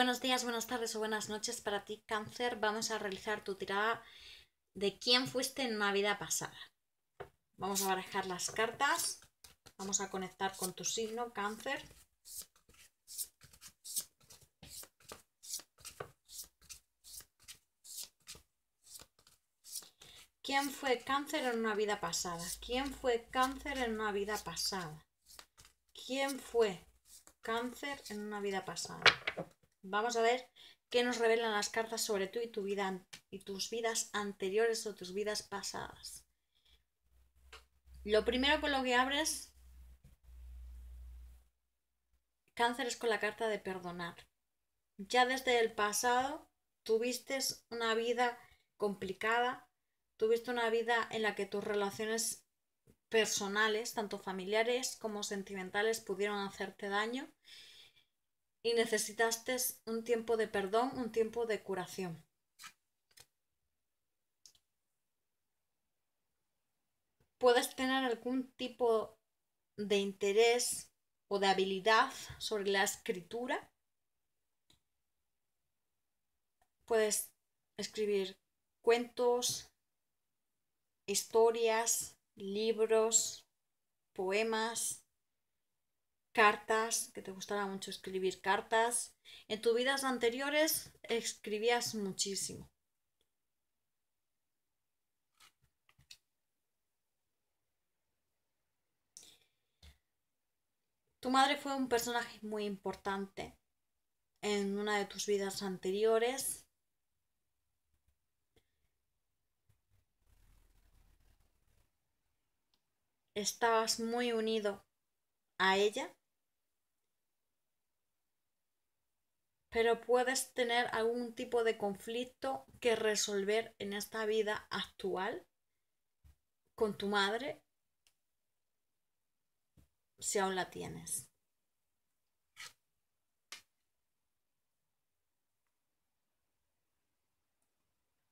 Buenos días, buenas tardes o buenas noches para ti, cáncer. Vamos a realizar tu tirada de quién fuiste en una vida pasada. Vamos a barajar las cartas. Vamos a conectar con tu signo, cáncer. ¿Quién fue cáncer en una vida pasada? ¿Quién fue cáncer en una vida pasada? ¿Quién fue cáncer en una vida pasada? Vamos a ver qué nos revelan las cartas sobre tú y tu vida y tus vidas anteriores o tus vidas pasadas. Lo primero con lo que abres cáncer es con la carta de perdonar. Ya desde el pasado tuviste una vida complicada, tuviste una vida en la que tus relaciones personales, tanto familiares como sentimentales, pudieron hacerte daño y necesitaste un tiempo de perdón, un tiempo de curación. Puedes tener algún tipo de interés o de habilidad sobre la escritura. Puedes escribir cuentos, historias, libros, poemas, cartas, que te gustara mucho escribir cartas. En tus vidas anteriores escribías muchísimo. Tu madre fue un personaje muy importante en una de tus vidas anteriores. Estabas muy unido a ella pero puedes tener algún tipo de conflicto que resolver en esta vida actual con tu madre si aún la tienes.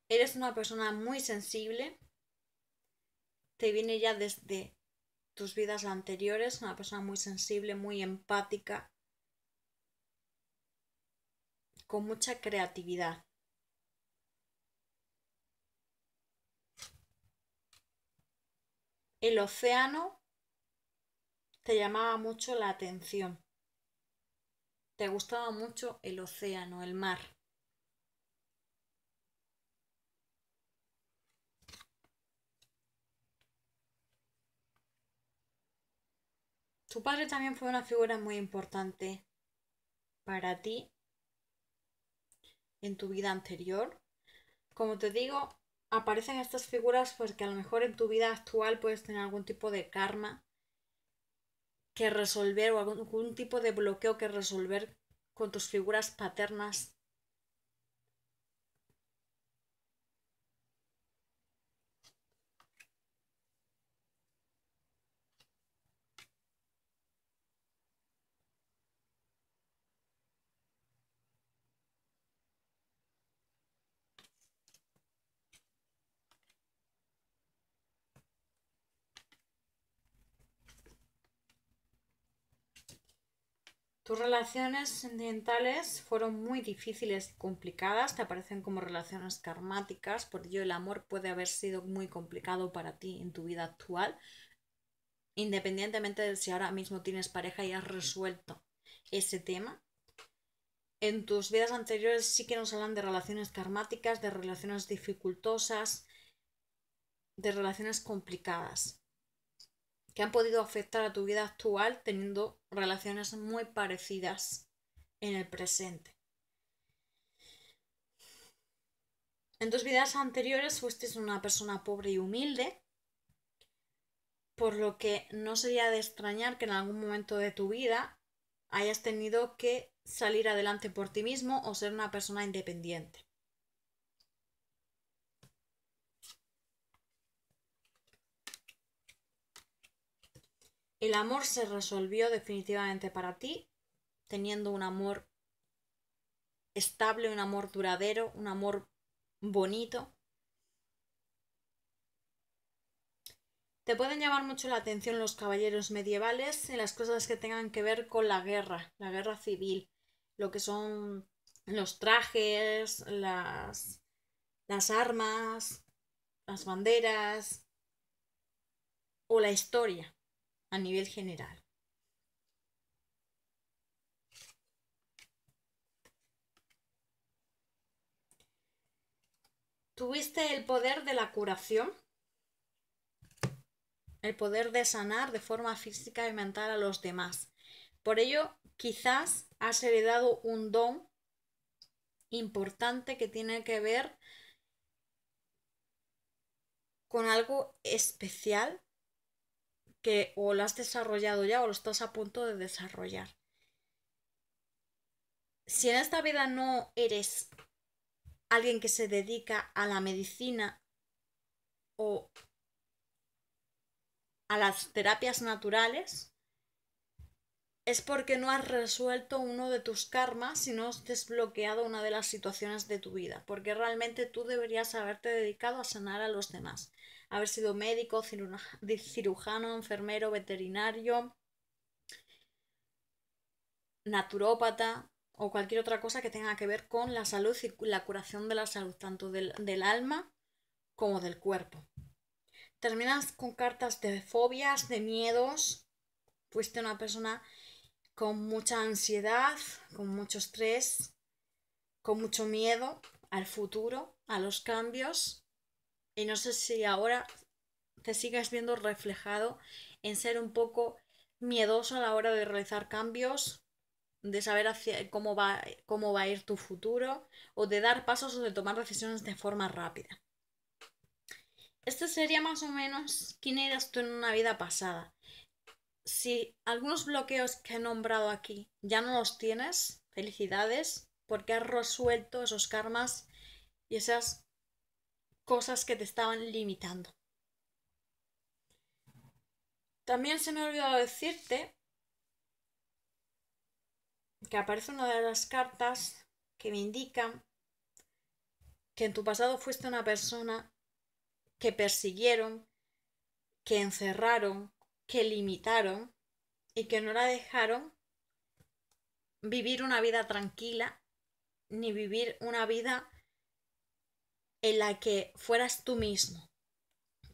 Eres una persona muy sensible, te viene ya desde tus vidas anteriores, una persona muy sensible, muy empática, con mucha creatividad. El océano te llamaba mucho la atención. Te gustaba mucho el océano, el mar. Tu padre también fue una figura muy importante para ti en tu vida anterior. Como te digo, aparecen estas figuras porque pues, a lo mejor en tu vida actual puedes tener algún tipo de karma que resolver o algún, algún tipo de bloqueo que resolver con tus figuras paternas Tus relaciones sentimentales fueron muy difíciles y complicadas, te aparecen como relaciones karmáticas, por ello el amor puede haber sido muy complicado para ti en tu vida actual, independientemente de si ahora mismo tienes pareja y has resuelto ese tema. En tus vidas anteriores sí que nos hablan de relaciones karmáticas, de relaciones dificultosas, de relaciones complicadas que han podido afectar a tu vida actual teniendo relaciones muy parecidas en el presente. En tus vidas anteriores fuiste una persona pobre y humilde, por lo que no sería de extrañar que en algún momento de tu vida hayas tenido que salir adelante por ti mismo o ser una persona independiente. El amor se resolvió definitivamente para ti, teniendo un amor estable, un amor duradero, un amor bonito. Te pueden llamar mucho la atención los caballeros medievales en las cosas que tengan que ver con la guerra, la guerra civil, lo que son los trajes, las armas, las banderas o la historia a nivel general. ¿Tuviste el poder de la curación? El poder de sanar de forma física y mental a los demás. Por ello, quizás has heredado un don importante que tiene que ver con algo especial que o lo has desarrollado ya o lo estás a punto de desarrollar. Si en esta vida no eres alguien que se dedica a la medicina o a las terapias naturales, es porque no has resuelto uno de tus karmas y no has desbloqueado una de las situaciones de tu vida, porque realmente tú deberías haberte dedicado a sanar a los demás, haber sido médico, cirujano, enfermero, veterinario, naturópata o cualquier otra cosa que tenga que ver con la salud y la curación de la salud, tanto del, alma como del cuerpo. Terminas con cartas de fobias, de miedos, fuiste una persona con mucha ansiedad, con mucho estrés, con mucho miedo al futuro, a los cambios. Y no sé si ahora te sigas viendo reflejado en ser un poco miedoso a la hora de realizar cambios, de saber hacia cómo, va, cómo va a ir tu futuro, o de dar pasos o de tomar decisiones de forma rápida. Este sería más o menos quién eras tú en una vida pasada si algunos bloqueos que he nombrado aquí ya no los tienes, felicidades, porque has resuelto esos karmas y esas cosas que te estaban limitando. También se me ha olvidado decirte que aparece una de las cartas que me indican que en tu pasado fuiste una persona que persiguieron, que encerraron, que limitaron y que no la dejaron vivir una vida tranquila ni vivir una vida en la que fueras tú mismo.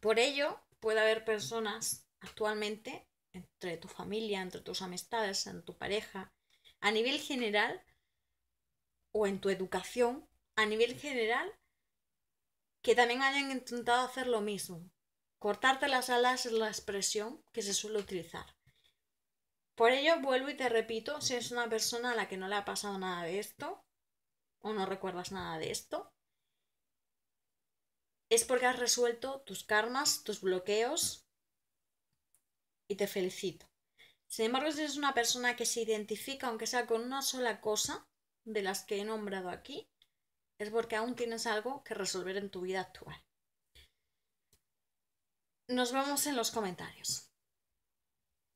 Por ello, puede haber personas actualmente, entre tu familia, entre tus amistades, en tu pareja, a nivel general, o en tu educación, a nivel general, que también hayan intentado hacer lo mismo, Cortarte las alas es la expresión que se suele utilizar. Por ello, vuelvo y te repito, si es una persona a la que no le ha pasado nada de esto, o no recuerdas nada de esto, es porque has resuelto tus karmas, tus bloqueos, y te felicito. Sin embargo, si es una persona que se identifica, aunque sea con una sola cosa de las que he nombrado aquí, es porque aún tienes algo que resolver en tu vida actual. Nos vemos en los comentarios.